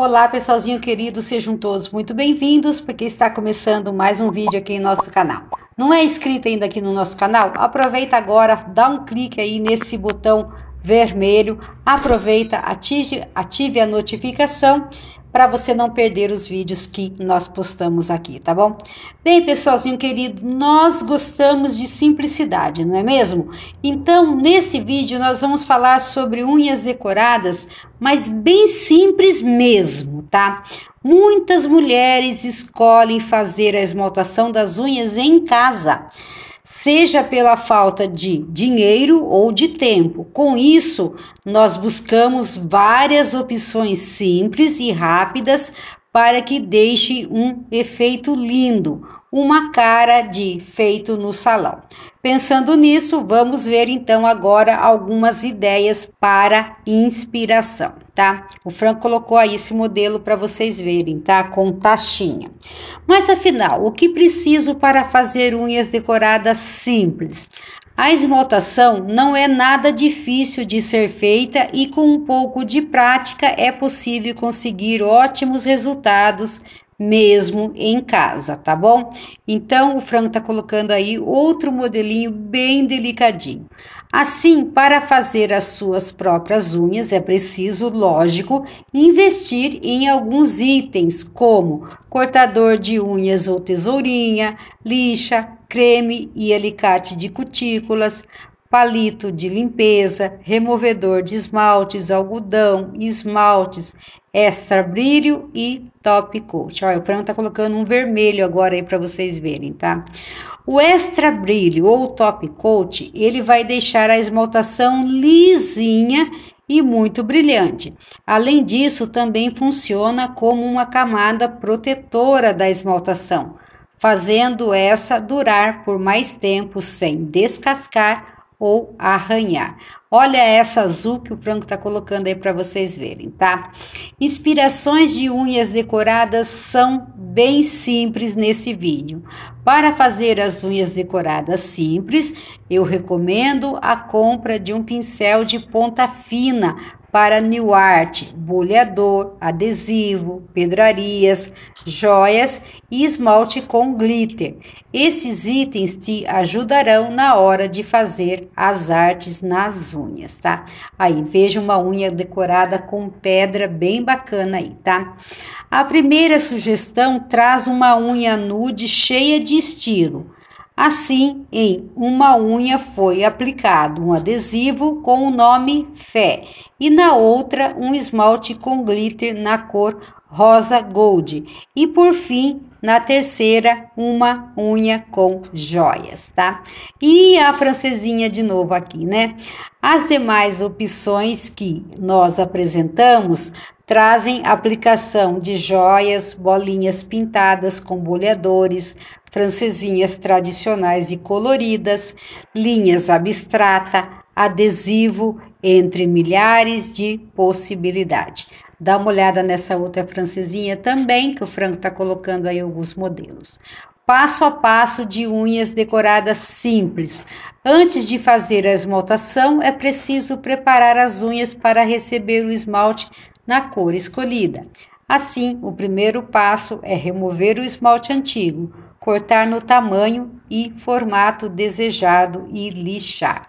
Olá, pessoalzinho querido, sejam todos muito bem-vindos, porque está começando mais um vídeo aqui em nosso canal. Não é inscrito ainda aqui no nosso canal? Aproveita agora, dá um clique aí nesse botão vermelho, aproveita, ative, ative a notificação para você não perder os vídeos que nós postamos aqui, tá bom? Bem, pessoalzinho querido, nós gostamos de simplicidade, não é mesmo? Então, nesse vídeo nós vamos falar sobre unhas decoradas, mas bem simples mesmo, tá? Muitas mulheres escolhem fazer a esmaltação das unhas em casa seja pela falta de dinheiro ou de tempo. Com isso, nós buscamos várias opções simples e rápidas para que deixe um efeito lindo, uma cara de feito no salão. Pensando nisso, vamos ver então agora algumas ideias para inspiração, tá? O Franco colocou aí esse modelo para vocês verem, tá? Com taxinha. Mas afinal, o que preciso para fazer unhas decoradas simples? A esmaltação não é nada difícil de ser feita e com um pouco de prática é possível conseguir ótimos resultados mesmo em casa, tá bom? Então o Franco tá colocando aí outro modelinho bem delicadinho. Assim, para fazer as suas próprias unhas é preciso, lógico, investir em alguns itens como cortador de unhas ou tesourinha, lixa, creme e alicate de cutículas, palito de limpeza, removedor de esmaltes, algodão, esmaltes, extra brilho e top coat. Olha, o Franco tá colocando um vermelho agora aí para vocês verem, tá? O extra brilho ou top coat, ele vai deixar a esmaltação lisinha e muito brilhante. Além disso, também funciona como uma camada protetora da esmaltação fazendo essa durar por mais tempo sem descascar ou arranhar. Olha essa azul que o Franco está colocando aí para vocês verem, tá? Inspirações de unhas decoradas são bem simples nesse vídeo. Para fazer as unhas decoradas simples, eu recomendo a compra de um pincel de ponta fina para new art, bolhador, adesivo, pedrarias, joias e esmalte com glitter. Esses itens te ajudarão na hora de fazer as artes nas unhas, tá? Aí veja uma unha decorada com pedra bem bacana aí, tá? A primeira sugestão traz uma unha nude cheia de estilo Assim, em uma unha foi aplicado um adesivo com o nome Fé e na outra um esmalte com glitter na cor rosa gold e por fim na terceira uma unha com joias, tá? E a francesinha de novo aqui, né? As demais opções que nós apresentamos trazem aplicação de joias, bolinhas pintadas com bolhadores, francesinhas tradicionais e coloridas, linhas abstrata, adesivo, entre milhares de possibilidades. Dá uma olhada nessa outra francesinha também, que o Franco está colocando aí alguns modelos passo a passo de unhas decoradas simples. Antes de fazer a esmaltação, é preciso preparar as unhas para receber o esmalte na cor escolhida. Assim, o primeiro passo é remover o esmalte antigo, cortar no tamanho e formato desejado e lixar.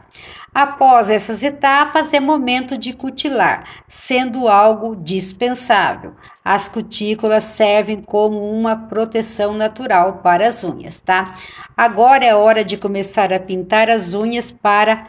Após essas etapas, é momento de cutilar, sendo algo dispensável. As cutículas servem como uma proteção natural para as unhas, tá? Agora é hora de começar a pintar as unhas para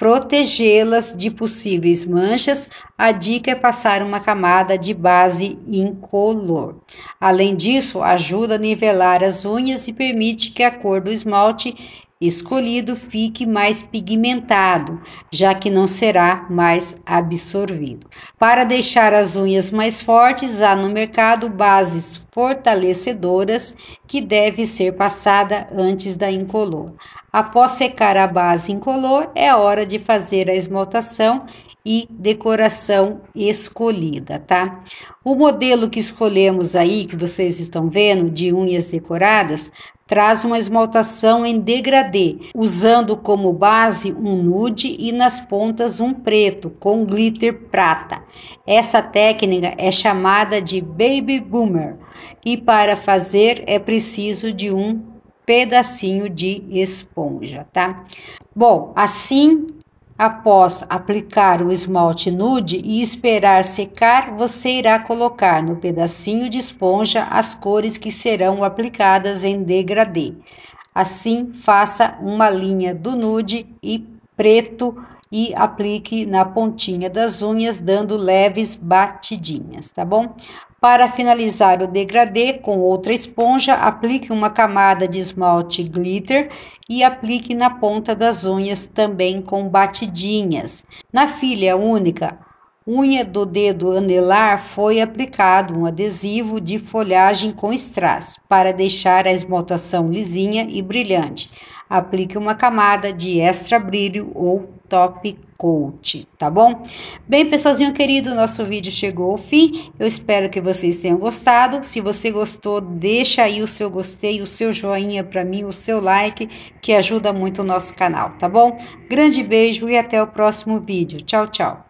protegê-las de possíveis manchas, a dica é passar uma camada de base incolor. Além disso, ajuda a nivelar as unhas e permite que a cor do esmalte escolhido fique mais pigmentado, já que não será mais absorvido. Para deixar as unhas mais fortes, há no mercado bases fortalecedoras que deve ser passada antes da incolor. Após secar a base incolor, é hora de fazer a esmaltação e decoração escolhida, tá? O modelo que escolhemos aí, que vocês estão vendo, de unhas decoradas, traz uma esmaltação em degradê, usando como base um nude e nas pontas um preto com glitter prata. Essa técnica é chamada de baby boomer e para fazer é preciso de um pedacinho de esponja, tá? Bom, assim Após aplicar o esmalte nude e esperar secar, você irá colocar no pedacinho de esponja as cores que serão aplicadas em degradê. Assim, faça uma linha do nude e preto e aplique na pontinha das unhas, dando leves batidinhas, tá bom? Para finalizar o degradê com outra esponja, aplique uma camada de esmalte glitter e aplique na ponta das unhas também com batidinhas. Na filha única, unha do dedo anelar foi aplicado um adesivo de folhagem com strass para deixar a esmaltação lisinha e brilhante. Aplique uma camada de extra brilho ou Top Coach, tá bom? Bem, pessoalzinho querido, nosso vídeo chegou ao fim. Eu espero que vocês tenham gostado. Se você gostou, deixa aí o seu gostei, o seu joinha para mim, o seu like, que ajuda muito o nosso canal, tá bom? Grande beijo e até o próximo vídeo. Tchau, tchau.